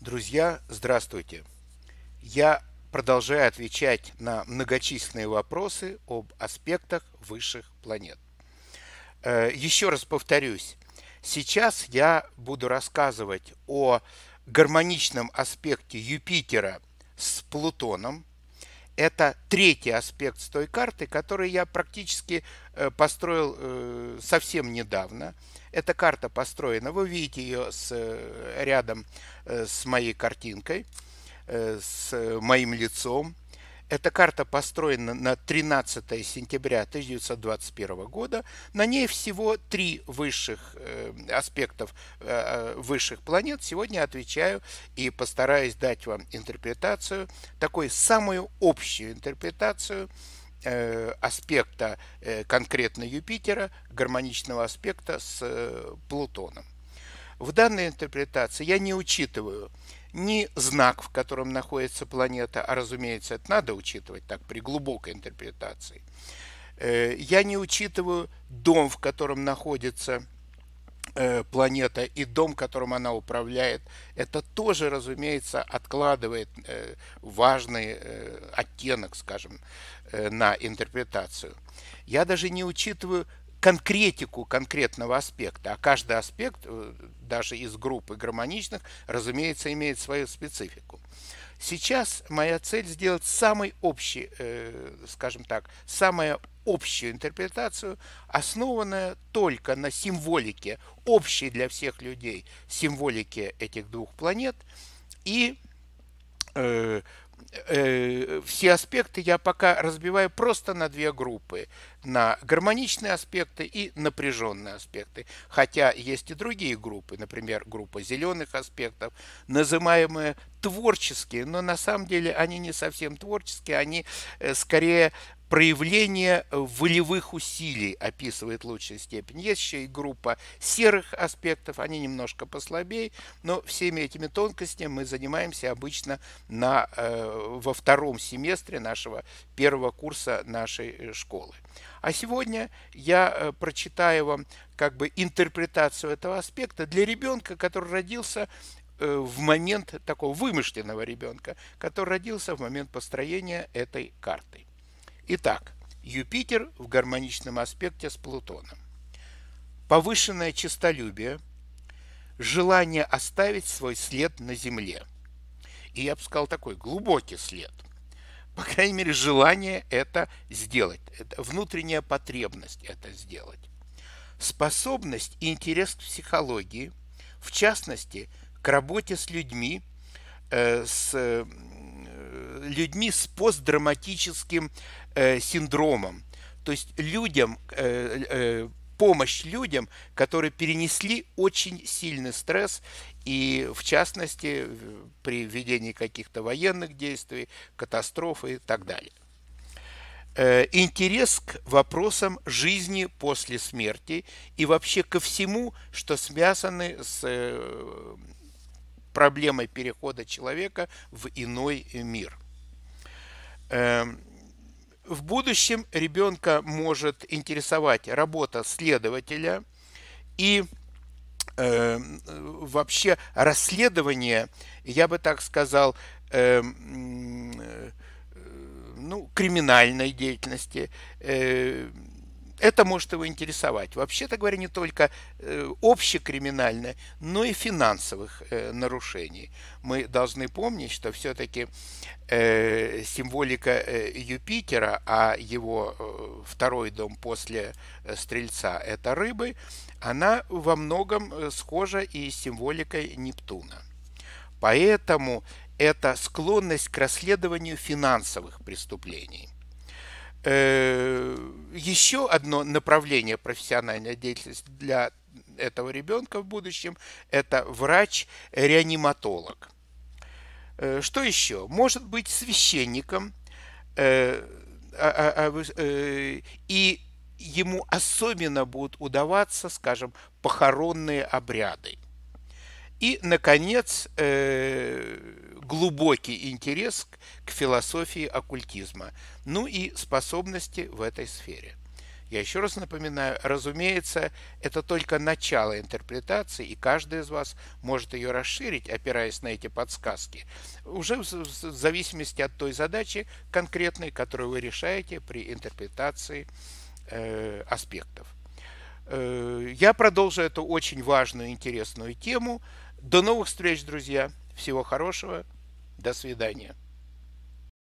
Друзья, здравствуйте! Я продолжаю отвечать на многочисленные вопросы об аспектах высших планет. Э, еще раз повторюсь, сейчас я буду рассказывать о гармоничном аспекте Юпитера с Плутоном. Это третий аспект с той карты, который я практически э, построил э, совсем недавно – эта карта построена, вы видите ее с, э, рядом э, с моей картинкой, э, с моим лицом. Эта карта построена на 13 сентября 1921 года. На ней всего три высших аспектов высших планет. Сегодня отвечаю и постараюсь дать вам интерпретацию, такую самую общую интерпретацию – Э, аспекта э, конкретно Юпитера, гармоничного аспекта с э, Плутоном. В данной интерпретации я не учитываю ни знак, в котором находится планета, а разумеется, это надо учитывать так при глубокой интерпретации. Я не учитываю дом, в котором находится Э, планета и дом, которым она управляет, это тоже, разумеется, откладывает э, важный э, оттенок, скажем, на интерпретацию. Я даже не учитываю конкретику конкретного аспекта, а каждый аспект, э, даже из группы гармоничных, разумеется, имеет свою специфику. Сейчас моя цель сделать самый общий, э, скажем так, самую общую интерпретацию, основанную только на символике, общей для всех людей символике этих двух планет и э, Э, все аспекты я пока разбиваю просто на две группы. На гармоничные аспекты и напряженные аспекты. Хотя есть и другие группы, например, группа зеленых аспектов, называемые творческие, но на самом деле они не совсем творческие, они э, скорее проявление волевых усилий описывает лучшая степень. Есть еще и группа серых аспектов, они немножко послабее, но всеми этими тонкостями мы занимаемся обычно на, э, во втором семестре нашего первого курса нашей э, школы. А сегодня я э, прочитаю вам как бы интерпретацию этого аспекта для ребенка, который родился э, в момент такого вымышленного ребенка, который родился в момент построения этой карты. Итак, Юпитер в гармоничном аспекте с Плутоном. Повышенное честолюбие, желание оставить свой след на Земле. И я бы сказал такой глубокий след. По крайней мере, желание это сделать. Это внутренняя потребность это сделать. Способность и интерес к психологии, в частности, к работе с людьми, э, с людьми с постдраматическим э, синдромом. То есть людям, э, э, помощь людям, которые перенесли очень сильный стресс, и в частности при ведении каких-то военных действий, катастроф и так далее. Э, интерес к вопросам жизни после смерти и вообще ко всему, что связано с э, проблемой перехода человека в иной мир – Эм, в будущем ребенка может интересовать работа следователя и э, вообще расследование, я бы так сказал, эм, э, ну, криминальной деятельности. Э, это может его интересовать. Вообще-то говоря, не только э, общекриминальное, но и финансовых э, нарушений. Мы должны помнить, что все-таки э, символика Юпитера, а его второй дом после Стрельца – это рыбы, она во многом схожа и с символикой Нептуна. Поэтому это склонность к расследованию финансовых преступлений – Э, еще одно направление профессиональной деятельности для этого ребенка в будущем – это врач-реаниматолог. Э, что еще? Может быть священником, э, а, а, а, и ему особенно будут удаваться, скажем, похоронные обряды. И, наконец, э, глубокий интерес к философии оккультизма, ну и способности в этой сфере. Я еще раз напоминаю, разумеется, это только начало интерпретации, и каждый из вас может ее расширить, опираясь на эти подсказки, уже в зависимости от той задачи конкретной, которую вы решаете при интерпретации э, аспектов. Э, я продолжу эту очень важную интересную тему – до новых встреч, друзья. Всего хорошего. До свидания.